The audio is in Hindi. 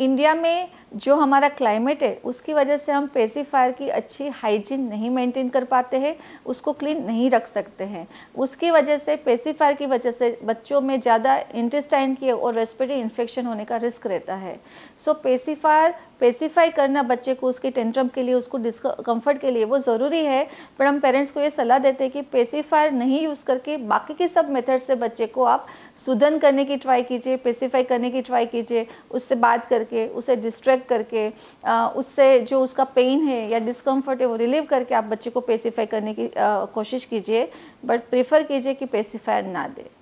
इंडिया में जो हमारा क्लाइमेट है उसकी वजह से हम पेसीफायर की अच्छी हाइजीन नहीं मेंटेन कर पाते हैं उसको क्लीन नहीं रख सकते हैं उसकी वजह से पेसीफायर की वजह से बच्चों में ज़्यादा इंटेस्टाइन की और रेस्पिरेटरी इन्फेक्शन होने का रिस्क रहता है सो so, पेसीफायर पेसीफाई करना बच्चे को उसके टेंट्रम के लिए उसको डिस्कम्फर्ट के लिए वो ज़रूरी है पर हम पेरेंट्स को ये सलाह देते हैं कि पेसीफायर नहीं यूज़ करके बाकी के सब मेथड से बच्चे को आप सुधन करने की ट्राई कीजिए पेसीफाई करने की ट्राई कीजिए उससे बात करके उसे डिस्ट्रैक्ट करके आ, उससे जो उसका पेन है या डिस्कम्फर्ट है वो रिलीव करके आप बच्चे को पेसीफाई करने की आ, कोशिश कीजिए बट प्रेफर कीजिए कि पेसीफाई ना दें